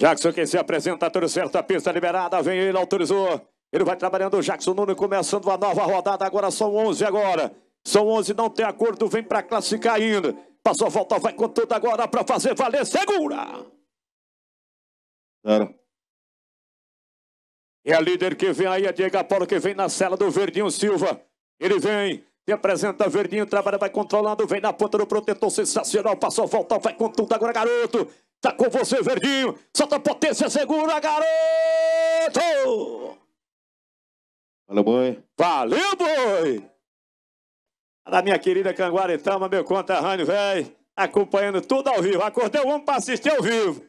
Jackson quem se apresenta, tudo certo, a pista liberada, vem ele, autorizou. Ele vai trabalhando, o Jackson Nuno começando uma nova rodada, agora são 11 agora. São 11, não tem acordo, vem para classificar ainda. Passou a volta, vai com tudo agora para fazer valer, segura! Claro. É a líder que vem aí, a é Diego Paulo que vem na cela do Verdinho Silva. Ele vem, se apresenta Verdinho, trabalha, vai controlando, vem na ponta do protetor sensacional, passou a volta, vai com tudo agora, garoto. Tá com você, Verdinho. Solta potência segura, garoto! Valeu, boi. Valeu, boi! Da minha querida Canguaretama, meu conta, Rani velho. Acompanhando tudo ao vivo. Acordei o homem pra assistir ao vivo.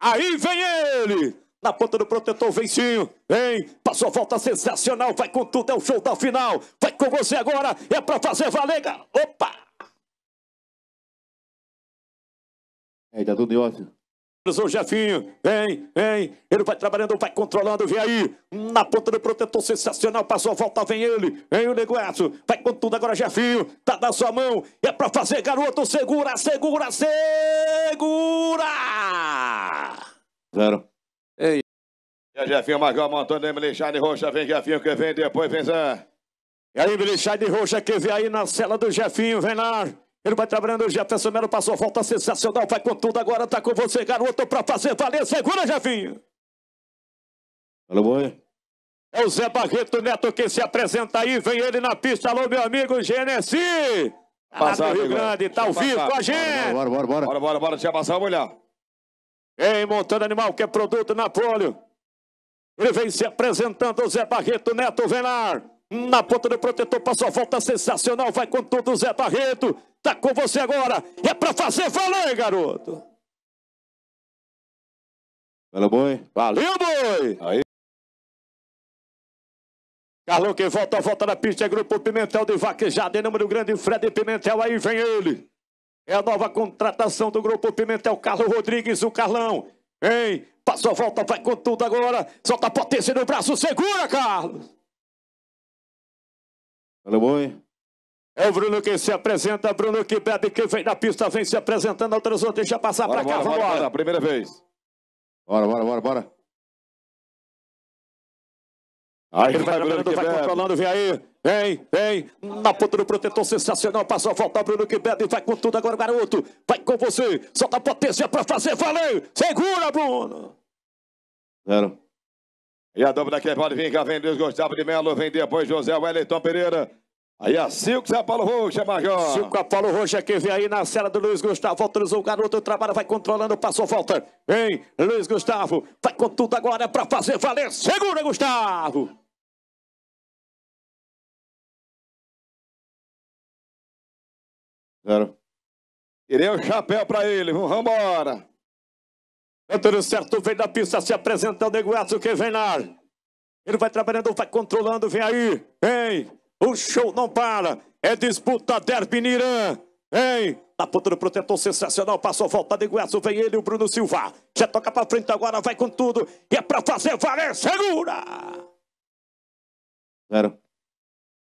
Aí vem ele! Na ponta do protetor, vencinho, Vem. Passou a volta sensacional, vai com tudo, é o show da final. Vai com você agora, é pra fazer valer, Opa! É, tá tudo em O Jefinho, vem, vem, ele vai trabalhando, vai controlando, vem aí, na ponta do protetor, sensacional, passou a volta, vem ele, vem o negócio, vai com tudo agora, Jefinho, tá na sua mão, é pra fazer, garoto, segura, segura, segura! Zero. Ei. E a Jefinho, Magal, montando, Emilichane Rocha, vem Jefinho, que vem depois, vem Zé. E aí, Emilichane Rocha, que vem aí na cela do Jefinho, vem lá. Ele vai trabalhando, o Jefferson Melo passou volta sensacional, vai com tudo agora, tá com você, garoto, pra fazer valer, segura, Jefinho! Alô, boi? É o Zé Barreto Neto que se apresenta aí, vem ele na pista, alô, meu amigo Genesi! Tá passar, Rio amigo. Grande, tá ao vivo com a gente! Bora, bora, bora! Bora, bora, bora, bora. deixa passar, vou olhar! Ei, montando animal, que é produto Napolho! Ele vem se apresentando, o Zé Barreto Neto, vem lá! na ponta do protetor, passou a volta sensacional, vai com tudo, Zé Barreto, tá com você agora, é para fazer valer, garoto. Valeu, boi. Valeu, boi. Aí. Carlão que volta, volta na pista, é grupo Pimentel de Vaquejada, em número grande, Fred Pimentel, aí vem ele. É a nova contratação do grupo Pimentel, Carlos Rodrigues, o Carlão. Hein? Passou a volta, vai com tudo agora. Solta a potência no braço, segura, Carlos. Aleluia. É o Bruno que se apresenta, Bruno que bebe, que vem da pista, vem se apresentando, outros deixa passar para cá, bora, vambora. Bora, bora, primeira vez. Bora, bora, bora, bora. Aí ele vai Bruno vai controlando, vem aí. Vem, vem. Na ponta do protetor, sensacional. Passou a volta, Bruno que bebe, vai com tudo agora, garoto. Vai com você, solta a potência para fazer valeu. Segura, Bruno. Zero. E a dupla que pode vir cá, vem Luiz Gustavo de Melo, vem depois José Wellington Pereira. Aí a Silco Paulo Rocha, Major. Silco Paulo Rocha que vem aí na cela do Luiz Gustavo. Autorizou o garoto, trabalha, vai controlando, passou volta. vem Luiz Gustavo, vai com tudo agora pra fazer valer. Segura, Gustavo! Zero. Tirei o chapéu pra ele, vamos embora. Antônio Certo vem da pista se apresentando, Iguaçu é que vem lá. Ele vai trabalhando, vai controlando, vem aí, vem. O show não para, é disputa derby Nirã, hein? Na tá ponta do protetor, sensacional, passou a volta de Iguaçu, é vem ele, o Bruno Silva. Já toca pra frente agora, vai com tudo, e é pra fazer valer, segura! Zero.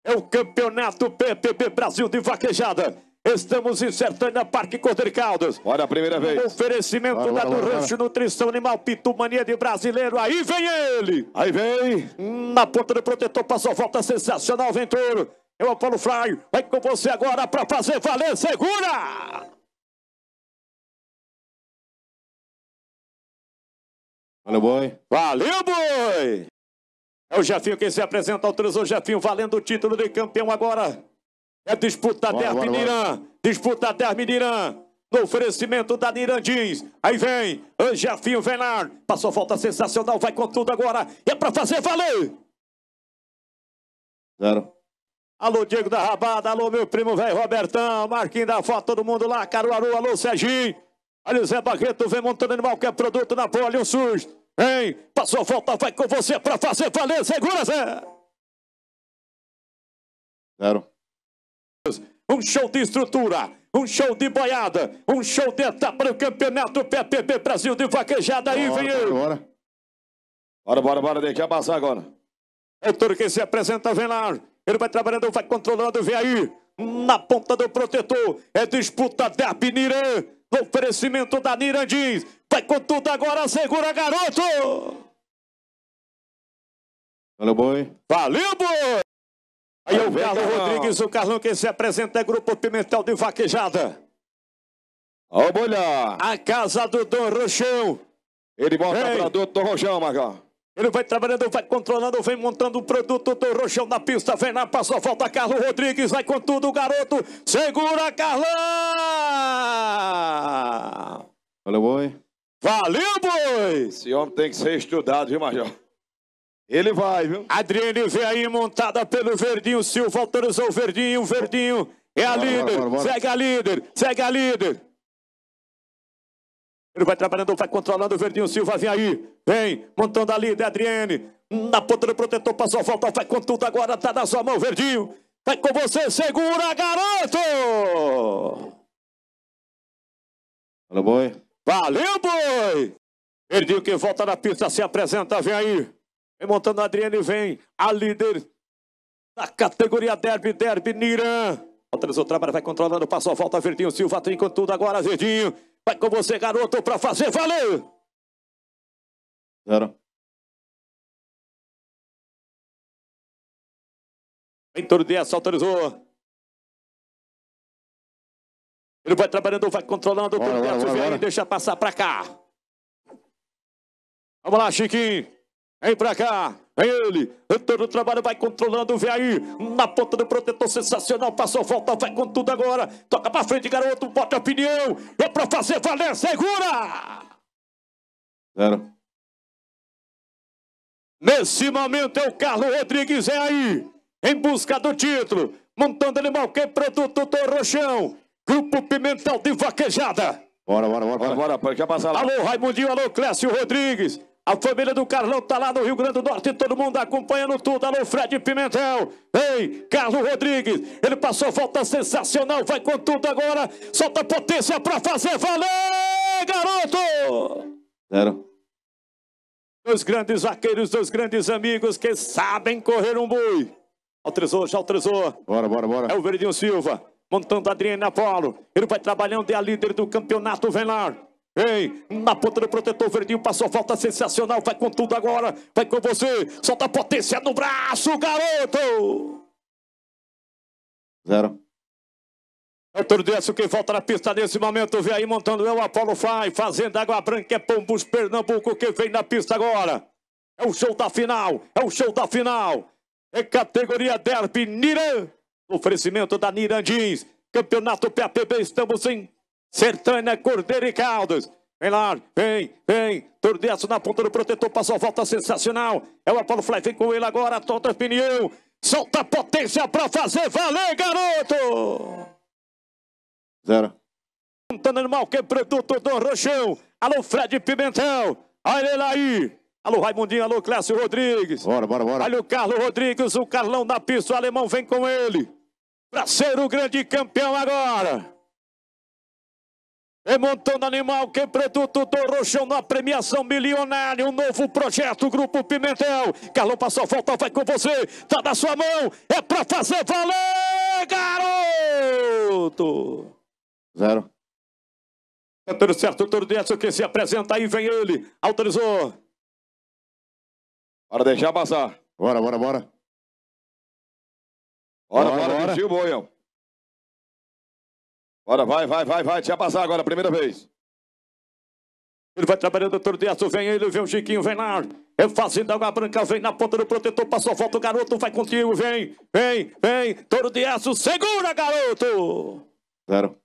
É o campeonato PPB Brasil de vaquejada. Estamos em Sertânia, Parque Contra Caldas. Olha a primeira vez. Oferecimento bora, da bora, do bora, Rancho Nutrição Animal Mania de Brasileiro. Aí vem ele. Aí vem. Hum, na ponta do protetor, passou volta sensacional, Ventura. Eu, é Apolo Fly, vai com você agora para fazer valer. Segura! Valeu, boi. Valeu, boi! É o Jefinho quem se apresenta, autorizou o Jefinho, valendo o título de campeão agora. É disputa bora, terra bora, Irã. Disputa aberta Irã. No oferecimento da Nirandins. Aí vem Angefinho Venar. Passou falta sensacional. Vai com tudo agora. É para fazer valer. Zero. Alô, Diego da Rabada. Alô, meu primo velho Robertão. Marquinho da foto. Todo mundo lá. Caruaru. Alô, Serginho. Olha o Zé Barreto. Vem montando animal. é produto na bola. um surge. Vem. Passou falta. Vai com você para fazer valer. Segura, Zé. Zero um show de estrutura, um show de boiada, um show de etapa do Campeonato PPB Brasil de vaquejada. Aí vem Bora, bora, bora, bora, deixa passar agora. É tudo que se apresenta, vem lá. Ele vai trabalhando, vai controlando, vem aí. Na ponta do protetor, é disputa da Niran. No oferecimento da Nirandins. Vai com tudo agora, segura, garoto! Valeu, boi. Valeu, boi! Aí é o Carlão Rodrigues, o Carlão que se apresenta é Grupo Pimentel de Vaquejada. Ó o A casa do Dom Rochão. Ele volta o pra do Dom Rochão, Magá. Ele vai trabalhando, vai controlando, vem montando o produto do Rochão na pista, vem na passou, volta Carlos Rodrigues, vai com tudo, o garoto, segura Carlão! Valeu, boi. Valeu, boi! Esse homem tem que ser estudado, viu, Major? Ele vai, viu? Adriane vem aí montada pelo Verdinho Silva, autorizou o Verdinho, o Verdinho é a bora, líder, bora, bora, segue a líder, segue a líder. Ele vai trabalhando, vai controlando o Verdinho Silva, vem aí, vem, montando a líder, Adriane, na ponta do protetor, passou volta, vai com tudo agora, tá na sua mão, Verdinho, vai com você, segura, garoto! Valeu, boi. Valeu, boi! Verdinho que volta na pista, se apresenta, vem aí. Remontando montando a Adriane, vem a líder da categoria Derby, Derby Niran. Autorizou o trabalho, vai controlando, passou a volta, Verdinho Silva, com tudo agora, Verdinho. Vai com você, garoto, pra fazer valeu! Zero. Vem todo autorizou. Ele vai trabalhando, vai controlando, bora, bora, bora, bora. deixa passar pra cá. Vamos lá, Chiquinho. Vem pra cá. Ele, todo o trabalho vai controlando, vem aí, na ponta do protetor sensacional, passou falta, vai com tudo agora, toca pra frente, garoto, bota opinião, é pra fazer valer, segura! Zero. Nesse momento é o Carlos Rodrigues, é aí, em busca do título, montando ele animal, que produto do Rochão, Grupo Pimentel de Vaquejada. Bora, bora, bora, bora, bora, bora já passar lá. Alô, Raimundinho, alô, Clécio Rodrigues. A família do Carlão tá lá no Rio Grande do Norte, todo mundo acompanhando tudo. Alô, Fred Pimentel. Ei, Carlos Rodrigues. Ele passou volta sensacional, vai com tudo agora. Solta potência pra fazer valer, garoto! Zero. Dois grandes vaqueiros, dois grandes amigos que sabem correr um boi. Altrizou, já altrizou. Bora, bora, bora. É o Verdinho Silva, montando a Adriana Apolo. Ele vai trabalhando, é a líder do campeonato, vem lá. Ei, na ponta do protetor verdinho, passou falta sensacional, vai com tudo agora, vai com você, solta a potência no braço, garoto! Zero. Antônio é Décio, que volta na pista nesse momento, vem aí montando é o Apolo Fai, fazendo Água Branca, é Pombos, Pernambuco, que vem na pista agora. É o show da final, é o show da final. É categoria Derby Niran, oferecimento da Niran Jeans, Campeonato PAPB, estamos em Sertânia, Cordeiro e Caldas. Vem lá, vem, vem. Tordeço na ponta do protetor, passou a volta sensacional. É o Apolo Fly, vem com ele agora, toda opinião. Solta a potência pra fazer valer, garoto! Zero. Montando animal, que é produto do Rochão. Alô, Fred Pimentel. Olha ele aí. Alô, Raimundinho, alô, Clécio Rodrigues. Bora, bora, bora. Olha o Carlos Rodrigues, o Carlão da pista, o alemão vem com ele. Pra ser o grande campeão agora. E é montando animal, que produto do roxão na premiação milionária, um novo projeto, Grupo Pimentel. Carlão passou, volta, vai com você, tá na sua mão, é pra fazer valer, garoto! Zero. É tudo certo, tudo dentro, que se apresenta aí, vem ele, autorizou. Bora deixar passar. Bora, bora, bora. Bora, bora, bora. bora. Boião. Bora, vai, vai, vai, vai. Deixa passar agora, primeira vez. Ele vai trabalhando todo dia, vem ele, vem o Chiquinho, vem lá. É fazendo água branca, vem na ponta do protetor, passou a volta, o garoto vai contigo, vem, vem, vem. Toro de aço, segura, garoto! Zero.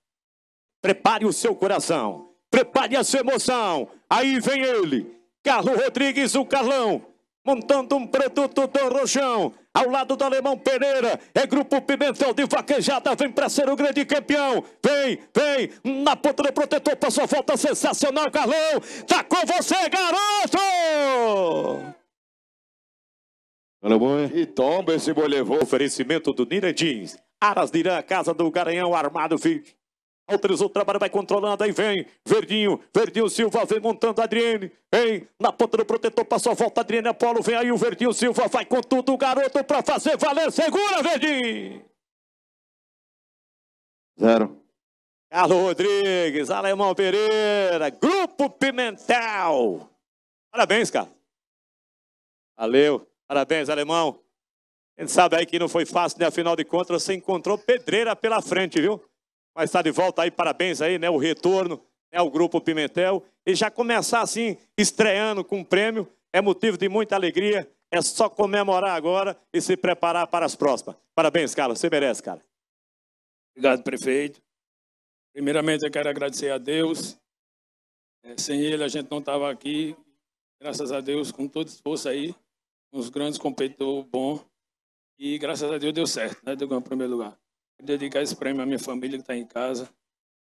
Prepare o seu coração, prepare a sua emoção. Aí vem ele, Carlos Rodrigues, o Carlão montando um produto do Rojão. Ao lado do Alemão Pereira, é Grupo Pimentel de Vaquejada, vem para ser o grande campeão. Vem, vem, na ponta do protetor, passou a volta sensacional, Carlão. Tá com você, garoto! e tomba esse boi levou. Oferecimento do Nira Jeans. Aras Dirã, Casa do Garanhão, Armado fica. Autorizou o trabalho, vai controlando, aí vem Verdinho, Verdinho Silva, vem montando adriene hein? Na ponta do protetor, passou a volta, adriene Apolo, vem aí o Verdinho Silva, vai com tudo, o garoto pra fazer valer, segura Verdinho! Zero. Carlos Rodrigues, Alemão Pereira, Grupo Pimentel. Parabéns, cara. Valeu, parabéns, Alemão. A gente sabe aí que não foi fácil, né? Afinal de contas, você encontrou pedreira pela frente, viu? Mas está de volta aí, parabéns aí, né? O retorno né, ao Grupo Pimentel. E já começar assim, estreando com um prêmio, é motivo de muita alegria. É só comemorar agora e se preparar para as próximas. Parabéns, Carlos. Você merece, cara. Obrigado, prefeito. Primeiramente, eu quero agradecer a Deus. É, sem ele, a gente não estava aqui. Graças a Deus, com todo esforço aí, uns grandes competidores bons. E graças a Deus deu certo, né? Deu em primeiro lugar dedicar esse prêmio à minha família que está em casa,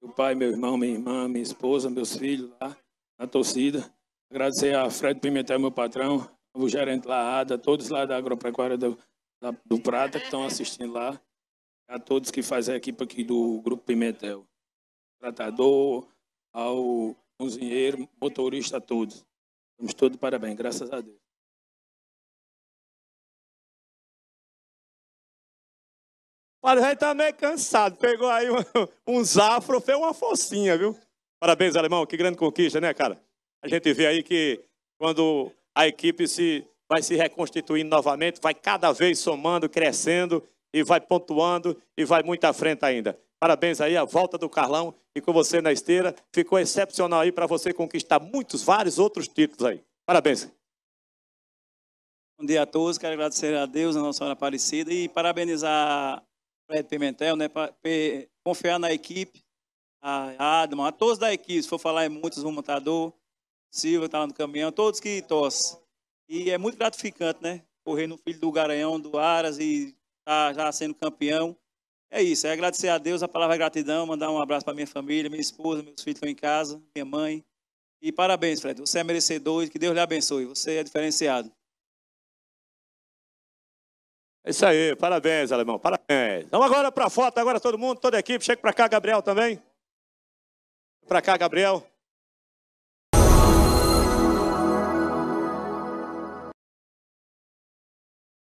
meu pai, meu irmão, minha irmã, minha esposa, meus filhos lá na torcida. Agradecer a Fred Pimentel, meu patrão, o gerente lá, Ada, todos lá da Agropecuária do, da, do Prata que estão assistindo lá, a todos que fazem a equipe aqui do Grupo Pimentel. Tratador, ao cozinheiro, motorista, a todos. Estamos todos parabéns, graças a Deus. Padre Jair tá meio cansado. Pegou aí um, um zafro, fez uma focinha, viu? Parabéns, alemão. Que grande conquista, né, cara? A gente vê aí que quando a equipe se vai se reconstituindo novamente, vai cada vez somando, crescendo e vai pontuando e vai muito à frente ainda. Parabéns aí a volta do Carlão e com você na esteira. Ficou excepcional aí para você conquistar muitos, vários outros títulos aí. Parabéns. Bom dia a todos, quero agradecer a Deus, a Nossa Senhora Aparecida e parabenizar Fred Pimentel, é, né, para confiar na equipe, a Adman, a todos da equipe, se for falar em é muitos, o montador, Silva está lá no caminhão, todos que torcem. E é muito gratificante, né? Correr no filho do Garanhão, do Aras e tá já sendo campeão. É isso, é agradecer a Deus, a palavra é gratidão, mandar um abraço para minha família, minha esposa, meus filhos estão em casa, minha mãe. E parabéns, Fred. Você é merecedor e que Deus lhe abençoe. Você é diferenciado. É isso aí, parabéns, alemão, parabéns. Vamos agora para a foto, agora todo mundo, toda a equipe, chega para cá, Gabriel também. Para cá, Gabriel.